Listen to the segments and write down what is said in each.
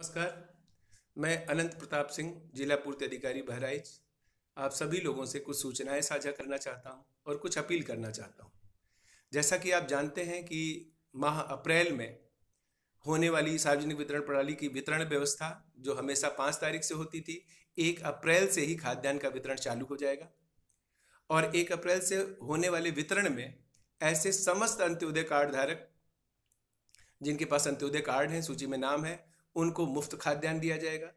नमस्कार मैं अनंत प्रताप सिंह जिला पूर्ति अधिकारी बहराइच आप सभी लोगों से कुछ सूचनाएं साझा करना चाहता हूं और कुछ अपील करना चाहता हूं जैसा कि आप जानते हैं कि माह अप्रैल में होने वाली सार्वजनिक वितरण प्रणाली की वितरण व्यवस्था जो हमेशा पाँच तारीख से होती थी एक अप्रैल से ही खाद्यान्न का वितरण चालू हो जाएगा और एक अप्रैल से होने वाले वितरण में ऐसे समस्त अंत्योदय कार्ड धारक जिनके पास अंत्योदय कार्ड हैं सूची में नाम है उनको मुफ्त खाद्यान्न दिया जाएगा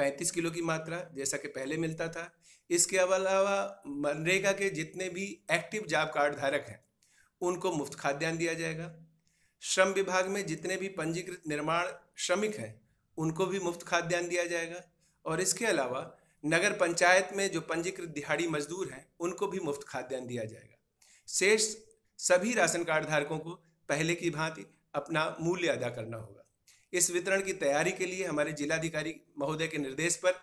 35 किलो की मात्रा जैसा कि पहले मिलता था इसके अलावा मनरेगा के जितने भी एक्टिव जॉब कार्ड धारक हैं उनको मुफ्त खाद्यान्न दिया जाएगा श्रम विभाग में जितने भी पंजीकृत निर्माण श्रमिक हैं उनको भी मुफ्त खाद्यान्न दिया जाएगा और इसके अलावा नगर पंचायत में जो पंजीकृत दिहाड़ी मजदूर हैं उनको भी मुफ्त खाद्यान्न दिया जाएगा शेष सभी राशन कार्ड धारकों को पहले की भांति अपना मूल्य अदा करना होगा इस वितरण की तैयारी के लिए हमारे जिलाधिकारी महोदय के निर्देश पर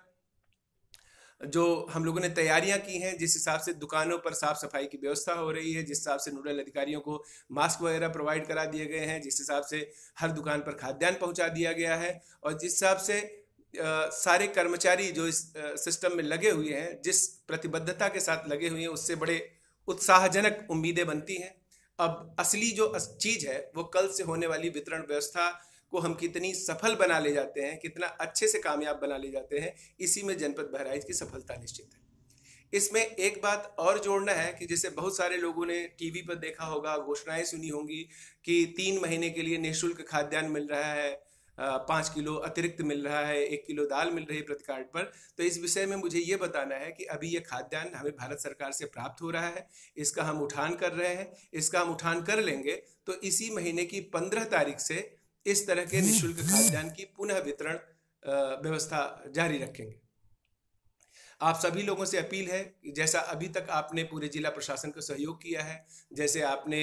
जो हम लोगों ने तैयारियां की हैं जिस हिसाब से दुकानों पर साफ सफाई की व्यवस्था हो रही है जिस हिसाब से नोडल अधिकारियों को मास्क वगैरह प्रोवाइड करा दिए गए हैं जिस हिसाब से हर दुकान पर खाद्यान्न पहुंचा दिया गया है और जिस हिसाब से आ, सारे कर्मचारी जो इस आ, सिस्टम में लगे हुए हैं जिस प्रतिबद्धता के साथ लगे हुए हैं उससे बड़े उत्साहजनक उम्मीदें बनती हैं अब असली जो चीज़ है वो कल से होने वाली वितरण व्यवस्था को हम कितनी सफल बना ले जाते हैं कितना अच्छे से कामयाब बना ले जाते हैं इसी में जनपद बहराइच की सफलता निश्चित है इसमें एक बात और जोड़ना है कि जैसे बहुत सारे लोगों ने टीवी पर देखा होगा घोषणाएं सुनी होंगी कि तीन महीने के लिए निःशुल्क खाद्यान्न मिल रहा है पाँच किलो अतिरिक्त मिल रहा है एक किलो दाल मिल रही है प्रति कार्ड पर तो इस विषय में मुझे ये बताना है कि अभी ये खाद्यान्न हमें भारत सरकार से प्राप्त हो रहा है इसका हम उठान कर रहे हैं इसका हम उठान कर लेंगे तो इसी महीने की पंद्रह तारीख से इस तरह के निःशुल्क खाद्यान्न की पुनः वितरण व्यवस्था जारी रखेंगे आप सभी लोगों से अपील है जैसा अभी तक आपने पूरे जिला प्रशासन को सहयोग किया है जैसे आपने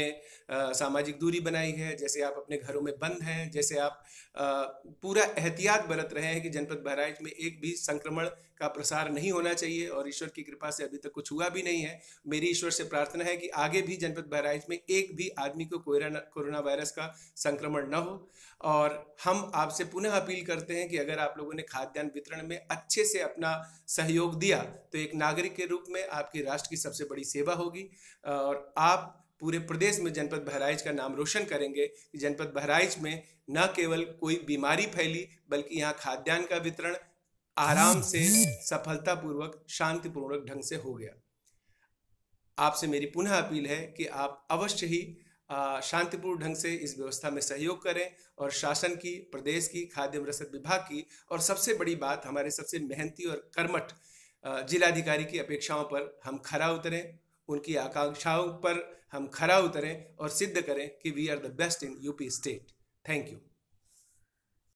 आ, सामाजिक दूरी बनाई है जैसे आप अपने घरों में बंद हैं जैसे आप आ, पूरा एहतियात बरत रहे हैं कि जनपद बहराइच में एक भी संक्रमण का प्रसार नहीं होना चाहिए और ईश्वर की कृपा से अभी तक कुछ हुआ भी नहीं है मेरी ईश्वर से प्रार्थना है कि आगे भी जनपद बहराइच में एक भी आदमी को कोरोना वायरस का संक्रमण न हो और हम आपसे पुनः अपील करते हैं कि अगर आप लोगों ने खाद्यान्न वितरण में अच्छे से अपना सहयोग दिया किया तो एक नागरिक के रूप में आपकी राष्ट्र की सबसे बड़ी सेवा होगी और आप पूरे प्रदेश में जनपद बहराइच का नाम रोशन करेंगे कि जनपद बहराइच में न केवल कोई बीमारी फैली बल्कि यहाँ खाद्यान्न का वितरण आराम से सफलतापूर्वक शांतिपूर्वक ढंग से हो गया आपसे मेरी पुनः अपील है कि आप अवश्य ही शांतिपूर्ण ढंग से इस व्यवस्था में सहयोग करें और शासन की प्रदेश की खाद्य रसद विभाग की और सबसे बड़ी बात हमारे सबसे मेहनती और कर्मठ जिलाधिकारी की अपेक्षाओं पर हम खरा उतरें उनकी आकांक्षाओं पर हम खरा उतरें और सिद्ध करें कि we are the best in UP state thank you